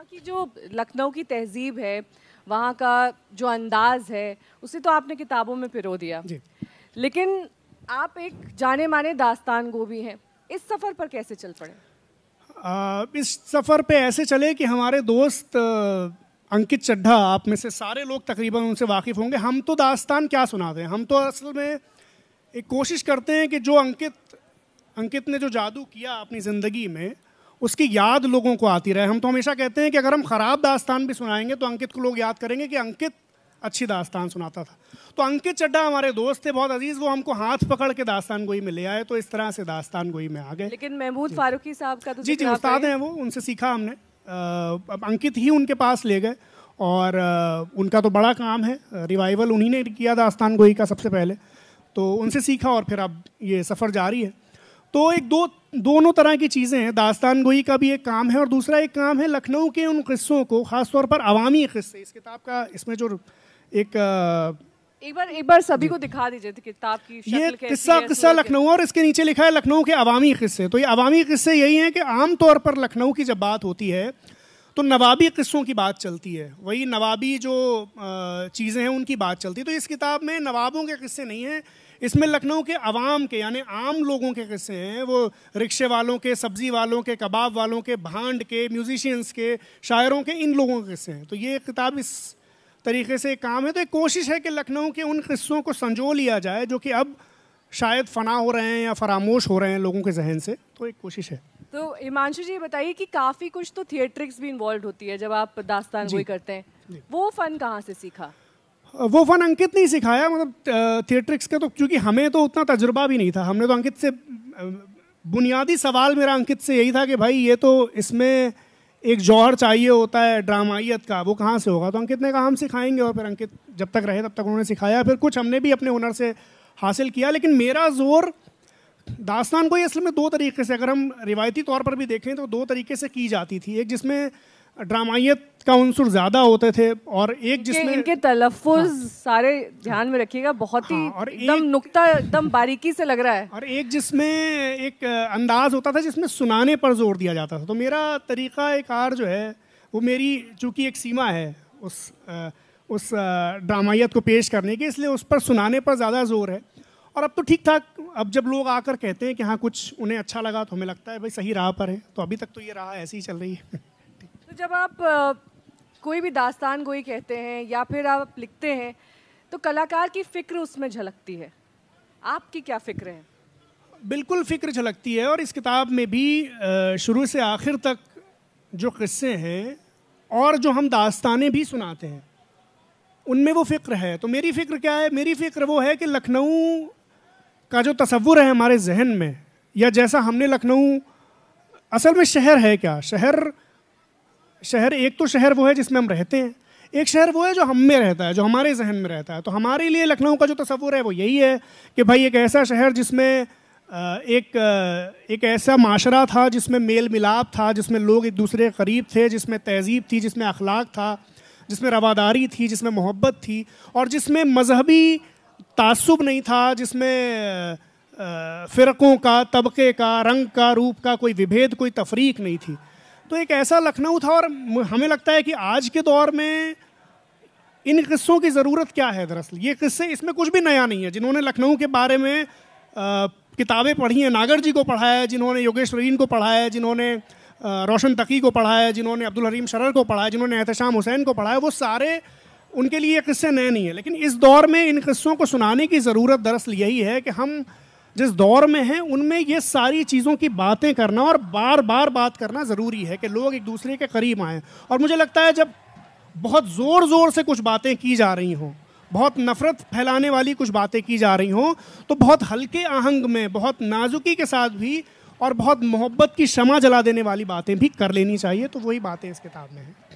वहाँ की जो लखनऊ की तहजीब है वहाँ का जो अंदाज है उसे तो आपने किताबों में पिरो दिया लेकिन आप एक जाने माने दास्तान गो भी हैं इस सफ़र पर कैसे चल पड़े आ, इस सफ़र पे ऐसे चले कि हमारे दोस्त अंकित चड्ढा आप में से सारे लोग तकरीबन उनसे वाकिफ़ होंगे हम तो दास्तान क्या सुनाते हैं हम तो असल में एक कोशिश करते हैं कि जो अंकित अंकित ने जो जादू किया अपनी ज़िंदगी में उसकी याद लोगों को आती रहे हम तो हमेशा कहते हैं कि अगर हम ख़राब दास्तान भी सुनाएंगे तो अंकित को लोग याद करेंगे कि अंकित अच्छी दास्तान सुनाता था तो अंकित चड्डा हमारे दोस्त थे बहुत अजीज वो हमको हाथ पकड़ के दास्तान गोई में ले आए तो इस तरह से दास्तान गोई में आ गए लेकिन महमूद फारूकी साहब का तो जी जी उस्ताद हैं वो उनसे सीखा हमने अब अंकित ही उनके पास ले गए और उनका तो बड़ा काम है रिवाइवल उन्हीं ने किया दास्तान गोई का सबसे पहले तो उनसे सीखा और फिर अब ये सफ़र जारी है तो एक दो दोनों तरह की चीज़ें हैं दास्तान गोई का भी एक काम है और दूसरा एक काम है लखनऊ के उन किस्सों को ख़ासतौर पर अवामी किस्से इस किताब का इसमें जो एक एक बार एक बार सभी को दिखा दीजिए किताब की ये किस्सा किस्सा लखनऊ और इसके नीचे लिखा है लखनऊ के अवामी किस्से तो ये अवामी किस्से यही हैं कि आमतौर पर लखनऊ की जब बात होती है तो नवाबी किस्सों की बात चलती है वही नवाबी जो चीज़ें हैं उनकी बात चलती है तो इस किताब में नवाबों के किस्से नहीं हैं इसमें लखनऊ के आवाम के यानी आम लोगों के किस्से हैं वो रिक्शे वालों के सब्ज़ी वालों के कबाब वालों के भांड के म्यूजिशियंस के शायरों के इन लोगों के किस्से हैं तो ये किताब इस तरीके से काम है तो एक कोशिश है कि लखनऊ के उन किस्सों को संजो लिया जाए जो कि अब शायद फना हो रहे हैं या फरामोश हो रहे हैं लोगों के जहन से तो एक कोशिश है तो हिमांशु जी बताइए कि काफी कुछ तो थिएट्रिक्स भी इन्वॉल्व होती है जब आप दास्तान गोई करते हैं वो फन कहाँ से सीखा वो फन अंकित नहीं सिखाया मतलब थिएट्रिक्स का तो क्योंकि हमें तो उतना तजुर्बा भी नहीं था हमने तो अंकित से बुनियादी सवाल मेरा अंकित से यही था कि भाई ये तो इसमें एक जौहर चाहिए होता है ड्रामाइत का वो कहाँ से होगा तो अंकित ने कहा हम सिखाएंगे और फिर अंकित जब तक रहे तब तक उन्होंने सिखाया फिर कुछ हमने भी अपने हुनर से हासिल किया लेकिन मेरा जोर दास्तान को असल में दो तरीके से अगर हम रिवायती तौर पर भी देखें तो दो तरीके से की जाती थी एक जिसमें ड्रामाइत का अंसुर ज़्यादा होते थे और एक जिसमें इनके तलफ़ हाँ, सारे ध्यान में रखिएगा बहुत ही हाँ, और एकदम नुकता एकदम बारीकी से लग रहा है और एक जिसमें एक अंदाज होता था जिसमें सुनाने पर जोर दिया जाता था तो मेरा तरीका एक आर जो है वो मेरी चूंकि एक सीमा है उस उस ड्रामाइत को पेश करने की इसलिए उस पर सुनाने पर ज़्यादा जोर है और अब तो ठीक ठाक अब जब लोग आकर कहते हैं कि हाँ कुछ उन्हें अच्छा लगा तो हमें लगता है भाई सही राह पर है तो अभी तक तो ये राह ऐसी ही चल रही है तो जब आप कोई भी दास्तान गोई कहते हैं या फिर आप लिखते हैं तो कलाकार की फ़िक्र उसमें झलकती है आपकी क्या फ़िक्र है बिल्कुल फ़िक्र झलकती है और इस किताब में भी शुरू से आखिर तक जो किस्से हैं और जो हम दास्तानें भी सुनाते हैं उनमें वो फ़िक्र है तो मेरी फ़िक्र क्या है मेरी फ़िक्र वो है कि लखनऊ का जो तस्वुर है हमारे जहन में या जैसा हमने लखनऊ असल में शहर है क्या शहर शहर एक तो शहर वो है जिसमें हम रहते हैं एक शहर वो है जो हम में रहता है जो हमारे जहन में रहता है तो हमारे लिए लखनऊ का जो तस्वुर है वो यही है कि भाई एक ऐसा शहर जिसमें एक एक ऐसा माशरा था जिसमें मेल मिलाप था जिसमें लोग एक दूसरे के करीब थे जिसमें तहजीब थी जिसमें अखलाक था जिसमें रवादारी थी जिसमें मोहब्बत थी और जिसमें मजहबी तासुब नहीं था जिसमें फ़िरक़ों का तबके का रंग का रूप का कोई विभेद कोई तफरीक नहीं थी तो एक ऐसा लखनऊ था और हमें लगता है कि आज के दौर में इन किस्सों की ज़रूरत क्या है दरअसल ये किस्से इसमें कुछ भी नया नहीं है जिन्होंने लखनऊ के बारे में किताबें पढ़ी हैं नागर जी को पढ़ाया है जिन्होंने योगेश रवीन को पढ़ाया है जिन्होंने रोशन तकी को पढ़ाया है जिन्होंने अब्दुल हरीम शरर को पढ़ाया जिन्होंने एहतशाम हुसैन को पढ़ाया वो सारे उनके लिए ये किस्से नए नहीं है लेकिन इस दौर में इन किस्सों को सुनाने की ज़रूरत दरअसल यही है कि हम जिस दौर में हैं उनमें ये सारी चीज़ों की बातें करना और बार बार बात करना ज़रूरी है कि लोग एक दूसरे के करीब आएँ और मुझे लगता है जब बहुत ज़ोर ज़ोर से कुछ बातें की जा रही हों बहुत नफ़रत फैलाने वाली कुछ बातें की जा रही हों तो बहुत हल्के आहंग में बहुत नाजुकी के साथ भी और बहुत मोहब्बत की शमा जला देने वाली बातें भी कर लेनी चाहिए तो वही बातें इस किताब में हैं